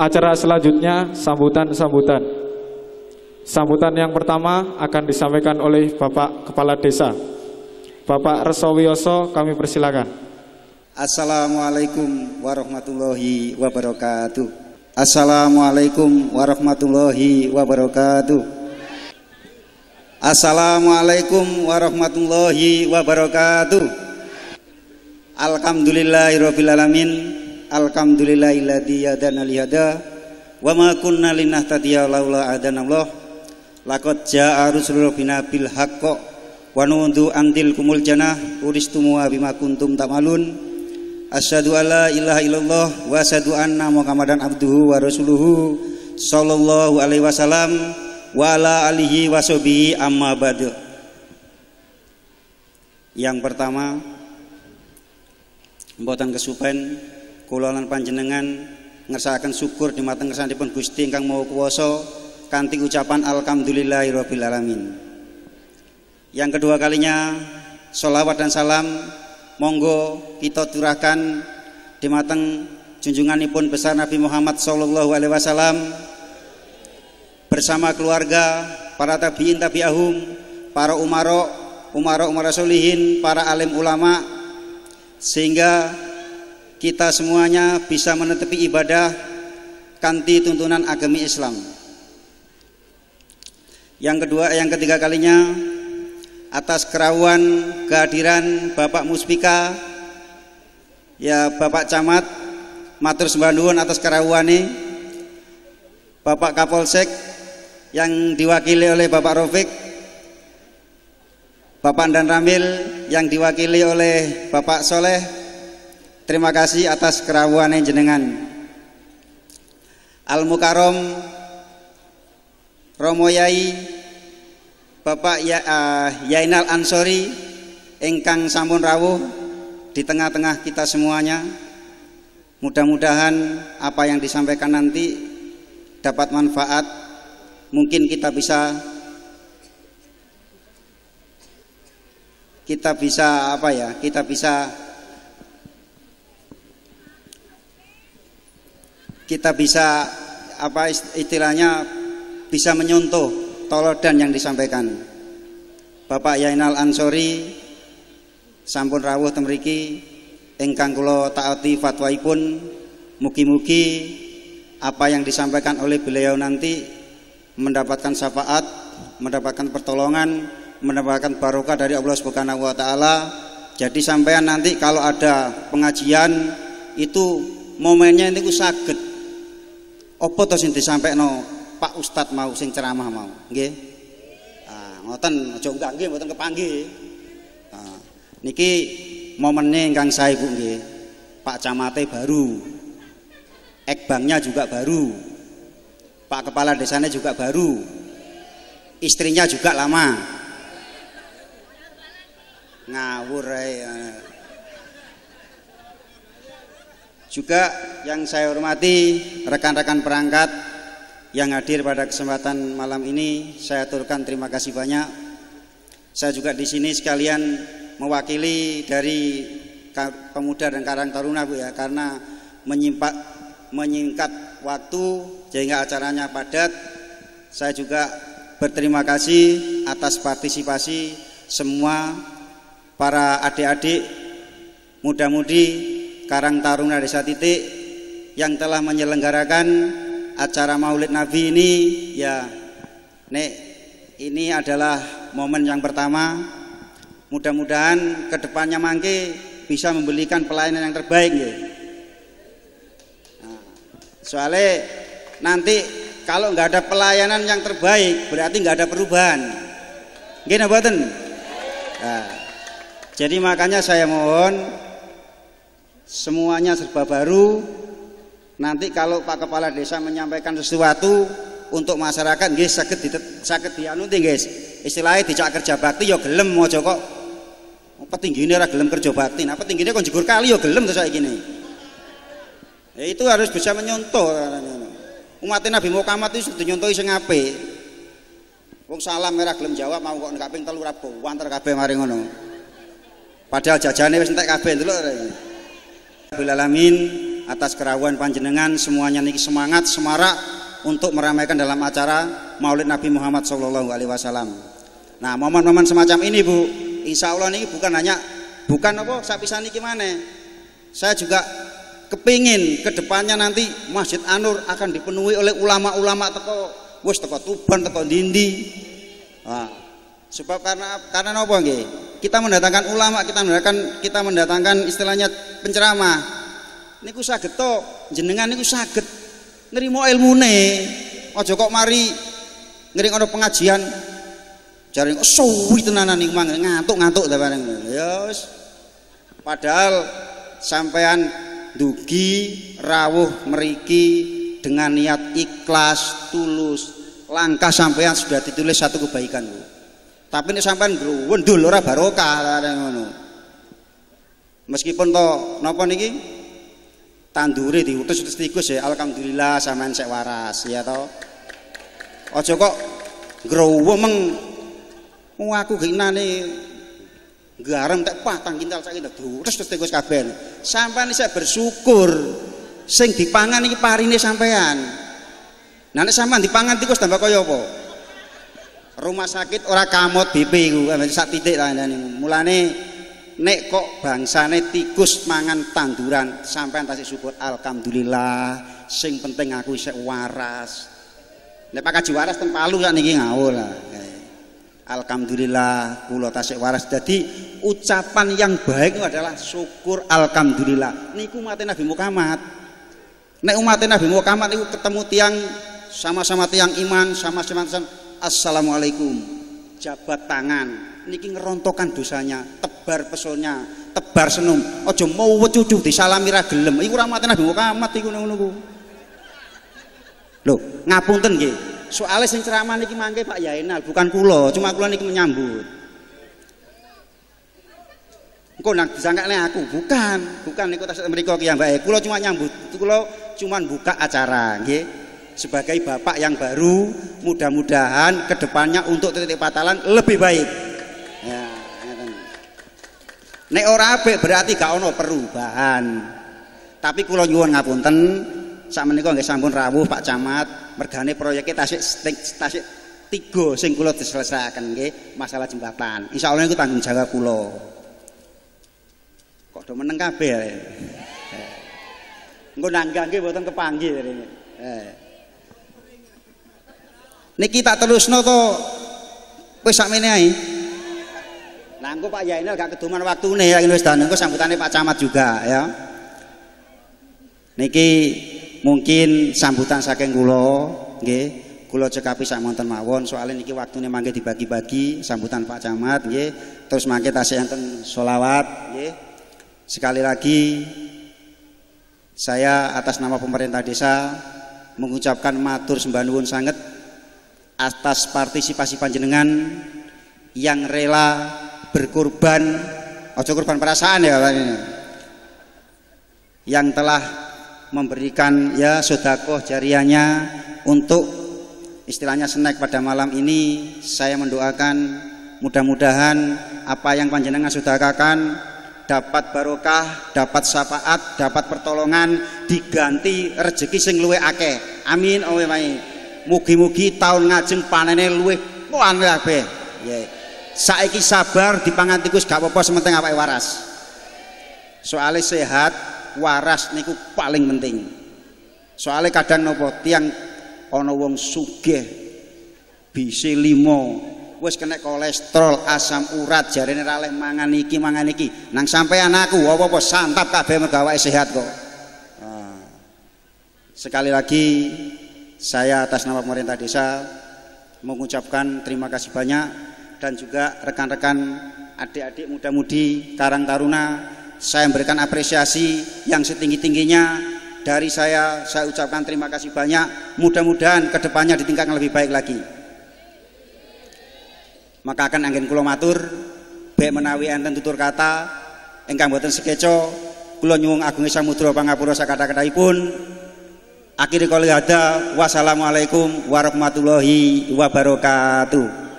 Acara selanjutnya sambutan-sambutan. Sambutan yang pertama akan disampaikan oleh Bapak Kepala Desa. Bapak Resowioso. kami persilakan. Assalamualaikum warahmatullahi wabarakatuh. Assalamualaikum warahmatullahi wabarakatuh Assalamualaikum warahmatullahi wabarakatuh Alhamdulillahirrabbilalamin Alhamdulillahilladzi hadana li hada wa ma kunna linahtadiya laula hadanallah laqad jaa rusuluna bil haqqo wa nundu antil kumul janah uristumu bima kuntum ta'malun asyhadu alla ilaha illallah wa asyhadu anna muhammadan abduhu wa rasuluhu sallallahu alaihi wasallam wa ala alihi wasobi amma ba'du yang pertama Mboten kesupen Kula panjenengan ngerasakan syukur di di kersanipun Gusti ingkang mau kuwoso kanti ucapan alhamdulillahirobbilalamin. alamin. Yang kedua kalinya sholawat dan salam monggo kita curahkan di dumateng junjunganipun besar Nabi Muhammad sallallahu alaihi wasallam bersama keluarga, para tabiin tabiahum, para umarok umarok umara para alim ulama sehingga kita semuanya bisa menetapi ibadah kanti tuntunan agama Islam. Yang kedua, yang ketiga kalinya atas kerawan kehadiran Bapak Muspika ya Bapak Camat matur sembanduan atas ini, Bapak Kapolsek yang diwakili oleh Bapak Rofik Bapak Dan Ramil yang diwakili oleh Bapak Soleh Terima kasih atas kerawuhan jenengan. Al Mukarom Romo Yai Bapak ya, uh, Yainal Ansori engkang Samun rawuh di tengah-tengah kita semuanya. Mudah-mudahan apa yang disampaikan nanti dapat manfaat. Mungkin kita bisa kita bisa apa ya? Kita bisa kita bisa apa istilahnya bisa menyontoh tolodan yang disampaikan Bapak Yainal Ansori sampun rawuh temriki ingkang kula taati fatwaipun mugi-mugi apa yang disampaikan oleh beliau nanti mendapatkan syafaat, mendapatkan pertolongan, mendapatkan barokah dari Allah Subhanahu wa taala. Jadi sampean nanti kalau ada pengajian itu momennya ini saged apa to sing disampaikno Pak Ustadz mau sing ceramah mau, nggih? Ah, ngoten aja enggak nggih mboten kepanggih. Ah, niki momennya ingkang saya Bu nggih. Pak Camate baru. Ekbangnya juga baru. Pak kepala desanya juga baru. Istrinya juga lama. Ngawur Ya. Juga yang saya hormati rekan-rekan perangkat yang hadir pada kesempatan malam ini, saya aturkan terima kasih banyak. Saya juga di sini sekalian mewakili dari pemuda dan Karang Taruna Bu ya, karena menyimpat, menyingkat waktu sehingga acaranya padat. Saya juga berterima kasih atas partisipasi semua para adik-adik muda-mudi Karang Taruna Desa Titik yang telah menyelenggarakan acara Maulid Nabi ini ya Nek ini adalah momen yang pertama mudah-mudahan kedepannya mangke bisa membelikan pelayanan yang terbaik ya. Nah, soalnya nanti kalau nggak ada pelayanan yang terbaik berarti nggak ada perubahan. Gini, Nah, jadi makanya saya mohon semuanya serba baru. Nanti kalau Pak Kepala Desa menyampaikan sesuatu untuk masyarakat nggih sakit saged dianuti guys. Istilahnya dicak kerja bakti yo ya gelem mau joko apa oh, tinggi ini gelem kerja bakti. apa nah, tinggi ini konjugur kali yo ya gelem tuh saya gini Ya, itu harus bisa menyontoh Umat Nabi Muhammad itu sudah nyontoh iseng ape Wong salam merah gelem jawab mau kok nek kaping wantar ora wanter kabeh ngono. Padahal jajane wis entek kabeh delok. Bilalamin atas kerawan panjenengan semuanya niki semangat semarak untuk meramaikan dalam acara Maulid Nabi Muhammad Shallallahu Alaihi Wasallam. Nah momen-momen semacam ini bu, insya Allah ini bukan hanya bukan apa sapi niki gimana? Saya juga kepingin kedepannya nanti Masjid Anur akan dipenuhi oleh ulama-ulama teko bos teko Tuban teko Dindi. Nah, sebab karena karena apa nggih? kita mendatangkan ulama, kita mendatangkan kita mendatangkan istilahnya penceramah. Niku saged to, jenengan niku saged ilmu ilmune. Aja kok mari ngering ana pengajian jaring oh, suwi tenanan niku mang ngantuk-ngantuk ta bareng. Ya Padahal sampean dugi rawuh meriki dengan niat ikhlas tulus langkah sampean sudah ditulis satu kebaikan Bu. Tapi sampai sampean dulu ora barokah ngono. Meskipun to nopo niki tandure diutus utus tikus ya alhamdulillah sampean sek waras ya to. Aja kok growemeng mu oh, aku nih, garam tak patang kintal saiki terus terus kabel kabeh. ini saya bersyukur sing dipangan iki parine sampean. Nah nek sampean dipangan tikus tambah koyo po rumah sakit ora kamot BP iku sak titik ini mulane nek kok bangsane tikus mangan tanduran sampai tasik syukur alhamdulillah sing penting aku bisa waras nek Pak Kaji waras teng Palu nih ngawur lah Alhamdulillah pulau tasik waras jadi ucapan yang baik adalah syukur alhamdulillah niku mati Nabi Muhammad nek umat Nabi Muhammad niku ketemu tiang sama-sama tiang iman sama-sama assalamualaikum jabat tangan niki ngerontokkan dosanya tebar pesonnya tebar senyum. ojo mau cucu di salamira gelem iku mati nabi Muhammad iku ngono ku lho ngapunten nggih soalnya sing ceramah niki mangke Pak Yainal bukan kula cuma kula niki menyambut engko nang disangkane aku bukan bukan niku tas mriko ki baik, kula cuma nyambut kula cuma buka acara nggih sebagai bapak yang baru mudah-mudahan kedepannya untuk titik patalan lebih baik ya, ya kan? nek ora apik berarti gak ono perubahan tapi kula nyuwun ngapunten sak menika nggih sampun rawuh Pak Camat mergane proyeknya tasik tasik tiga sing kula diselesaikan nggih masalah jembatan Insya Allah iku tanggung jawab kula kok do meneng kabeh engko eh. nanggah nggih mboten kepanggih eh niki tak terus to kowe sakmene ae Nah, Pak Yainel gak keduman nih ya wis dan nangku sambutannya Pak Camat juga ya. Niki mungkin sambutan saking gulo, gue gulo cekapi sak monten mawon soalnya niki waktunya mangke dibagi-bagi sambutan Pak Camat gue terus mangke tasih enten solawat. gue Sekali lagi saya atas nama pemerintah desa mengucapkan matur sembah sangat atas partisipasi panjenengan yang rela berkorban ojo korban perasaan ya ini, yang telah memberikan ya sodako jariannya untuk istilahnya snack pada malam ini saya mendoakan mudah-mudahan apa yang panjenengan katakan dapat barokah, dapat syafaat, dapat pertolongan diganti rezeki sing luwe akeh. Amin. Amin. Mugi-mugi tahun ngajeng panene luwih mulan kabeh. saya Saiki sabar dipangan tikus gak apa-apa sementing awake waras. soalnya sehat, waras niku paling penting. soalnya kadang nopo tiang ono wong sugih bise limo wis kena kolesterol, asam urat, jari raleh mangan iki, mangan iki. Nang sampai anakku apa-apa santap kabeh mergo awake sehat kok. Ah. Sekali lagi saya atas nama pemerintah desa mengucapkan terima kasih banyak dan juga rekan-rekan adik-adik muda-mudi Karang Taruna saya memberikan apresiasi yang setinggi-tingginya dari saya saya ucapkan terima kasih banyak mudah-mudahan kedepannya ditingkatkan lebih baik lagi maka akan angin kulo matur baik menawi enten tutur kata engkang buatan sekeco kulo nyuwung agung samudra pangapura sakata-kataipun Akhir kali ada wassalamualaikum warahmatullahi wabarakatuh.